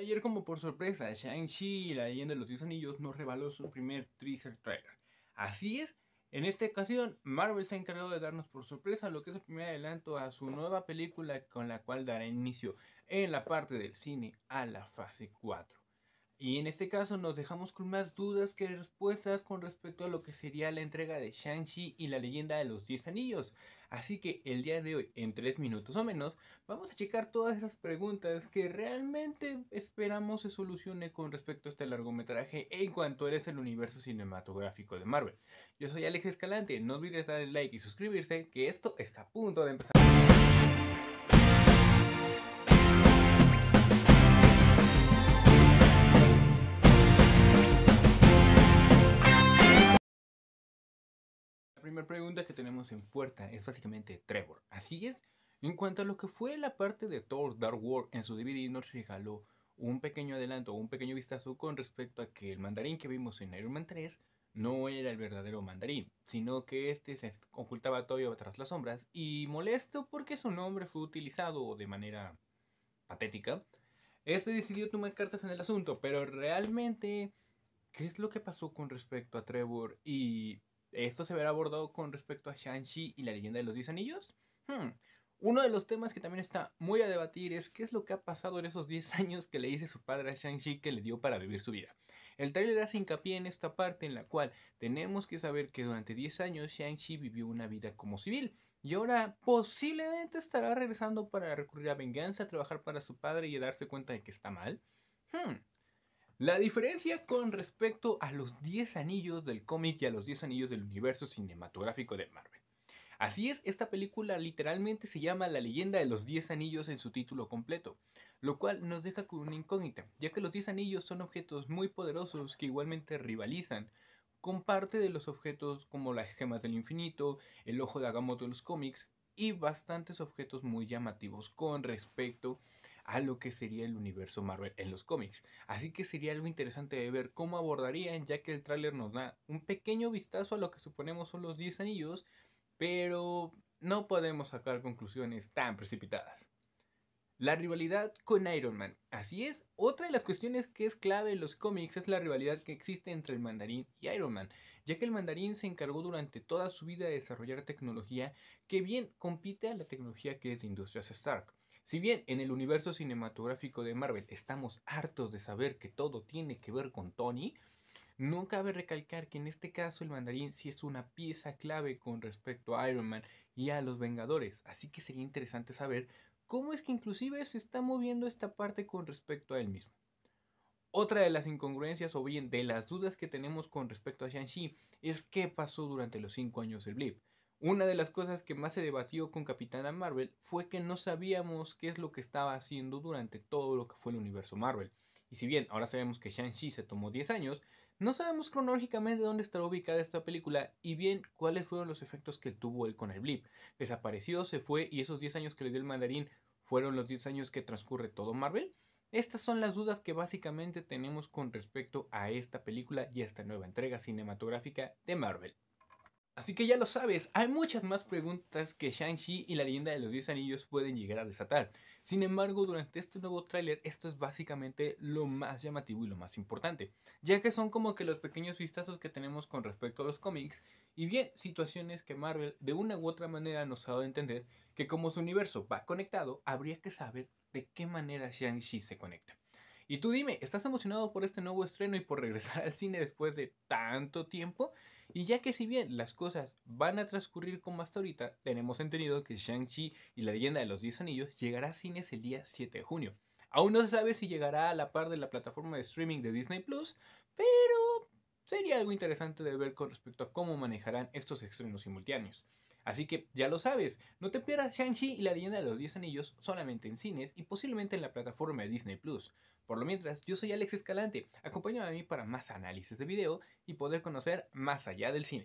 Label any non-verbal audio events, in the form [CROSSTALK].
ayer como por sorpresa, Shang-Chi y la leyenda de los 10 anillos nos reveló su primer teaser trailer. Así es, en esta ocasión Marvel se ha encargado de darnos por sorpresa lo que es el primer adelanto a su nueva película con la cual dará inicio en la parte del cine a la fase 4. Y en este caso nos dejamos con más dudas que respuestas con respecto a lo que sería la entrega de Shang-Chi y la leyenda de los 10 anillos. Así que el día de hoy, en 3 minutos o menos, vamos a checar todas esas preguntas que realmente esperamos se solucione con respecto a este largometraje en cuanto eres el universo cinematográfico de Marvel. Yo soy Alex Escalante, no olvides darle like y suscribirse, que esto está a punto de empezar. La primera pregunta que tenemos en puerta es básicamente Trevor. Así es, en cuanto a lo que fue la parte de Thor Dark World en su DVD nos regaló un pequeño adelanto, un pequeño vistazo con respecto a que el mandarín que vimos en Iron Man 3 no era el verdadero mandarín, sino que este se ocultaba todavía tras las sombras y molesto porque su nombre fue utilizado de manera patética. Este decidió tomar cartas en el asunto, pero realmente, ¿qué es lo que pasó con respecto a Trevor y esto se verá abordado con respecto a Shang-Chi y la leyenda de los 10 anillos. Hmm. Uno de los temas que también está muy a debatir es qué es lo que ha pasado en esos 10 [LAUGHS] años que le dice su padre a Shang-Chi que le dio para vivir su vida. El trailer hace hincapié en esta parte en la cual tenemos que saber que durante 10 años Shang-Chi vivió una vida como civil y ahora posiblemente estará regresando para recurrir a venganza, trabajar para su padre y darse cuenta de que está mal. Hmm. La diferencia con respecto a los 10 anillos del cómic y a los 10 anillos del universo cinematográfico de Marvel. Así es, esta película literalmente se llama La leyenda de los 10 anillos en su título completo, lo cual nos deja con una incógnita, ya que los 10 anillos son objetos muy poderosos que igualmente rivalizan con parte de los objetos como las gemas del infinito, el ojo de Agamotto en los cómics y bastantes objetos muy llamativos con respecto a a lo que sería el universo Marvel en los cómics. Así que sería algo interesante de ver cómo abordarían, ya que el tráiler nos da un pequeño vistazo a lo que suponemos son los 10 anillos, pero no podemos sacar conclusiones tan precipitadas. La rivalidad con Iron Man. Así es, otra de las cuestiones que es clave en los cómics es la rivalidad que existe entre el mandarín y Iron Man, ya que el mandarín se encargó durante toda su vida de desarrollar tecnología que bien compite a la tecnología que es de Industrias Stark. Si bien en el universo cinematográfico de Marvel estamos hartos de saber que todo tiene que ver con Tony, no cabe recalcar que en este caso el mandarín sí es una pieza clave con respecto a Iron Man y a los Vengadores, así que sería interesante saber cómo es que inclusive se está moviendo esta parte con respecto a él mismo. Otra de las incongruencias o bien de las dudas que tenemos con respecto a Shang-Chi es qué pasó durante los 5 años del blip. Una de las cosas que más se debatió con Capitana Marvel fue que no sabíamos qué es lo que estaba haciendo durante todo lo que fue el universo Marvel. Y si bien ahora sabemos que Shang-Chi se tomó 10 años, no sabemos cronológicamente dónde estará ubicada esta película y bien cuáles fueron los efectos que tuvo él con el blip. Desapareció, se fue y esos 10 años que le dio el mandarín fueron los 10 años que transcurre todo Marvel. Estas son las dudas que básicamente tenemos con respecto a esta película y a esta nueva entrega cinematográfica de Marvel. Así que ya lo sabes, hay muchas más preguntas que Shang-Chi y la leyenda de los 10 anillos pueden llegar a desatar. Sin embargo, durante este nuevo tráiler esto es básicamente lo más llamativo y lo más importante, ya que son como que los pequeños vistazos que tenemos con respecto a los cómics y bien situaciones que Marvel de una u otra manera nos ha dado a entender que como su universo va conectado, habría que saber de qué manera Shang-Chi se conecta. Y tú dime, ¿estás emocionado por este nuevo estreno y por regresar al cine después de tanto tiempo? Y ya que si bien las cosas van a transcurrir como hasta ahorita, tenemos entendido que Shang-Chi y la leyenda de los 10 anillos llegará a cines el día 7 de junio. Aún no se sabe si llegará a la par de la plataforma de streaming de Disney Plus, pero sería algo interesante de ver con respecto a cómo manejarán estos extremos simultáneos. Así que ya lo sabes, no te pierdas Shang-Chi y la leyenda de los 10 anillos solamente en cines y posiblemente en la plataforma de Disney Plus. Por lo mientras, yo soy Alex Escalante, acompáñame a mí para más análisis de video y poder conocer más allá del cine.